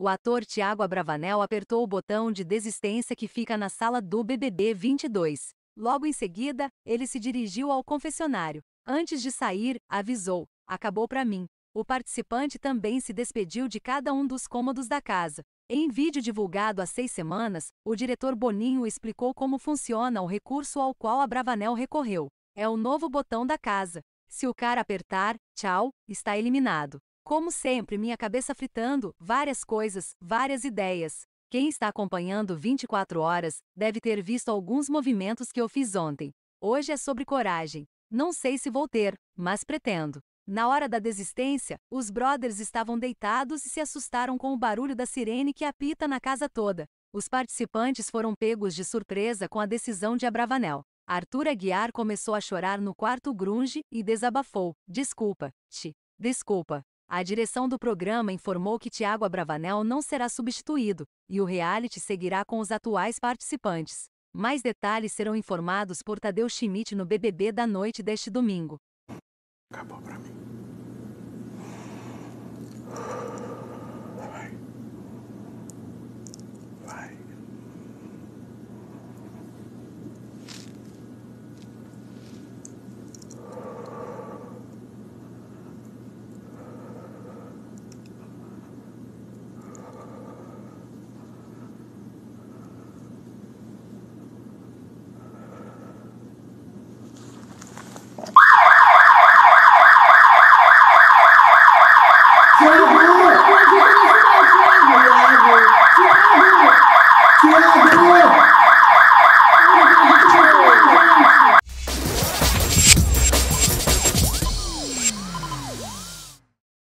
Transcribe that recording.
o ator Tiago Abravanel apertou o botão de desistência que fica na sala do BBB 22. Logo em seguida, ele se dirigiu ao confessionário. Antes de sair, avisou: Acabou para mim. O participante também se despediu de cada um dos cômodos da casa. Em vídeo divulgado há seis semanas, o diretor Boninho explicou como funciona o recurso ao qual Abravanel recorreu. É o novo botão da casa. Se o cara apertar, tchau, está eliminado. Como sempre, minha cabeça fritando, várias coisas, várias ideias. Quem está acompanhando 24 horas deve ter visto alguns movimentos que eu fiz ontem. Hoje é sobre coragem. Não sei se vou ter, mas pretendo. Na hora da desistência, os brothers estavam deitados e se assustaram com o barulho da sirene que apita na casa toda. Os participantes foram pegos de surpresa com a decisão de Abravanel. Arthur Aguiar começou a chorar no quarto grunge e desabafou: Desculpa, te, desculpa, a direção do programa informou que Tiago Abravanel não será substituído, e o reality seguirá com os atuais participantes. Mais detalhes serão informados por Tadeu Schmidt no BBB da noite deste domingo. Acabou pra mim.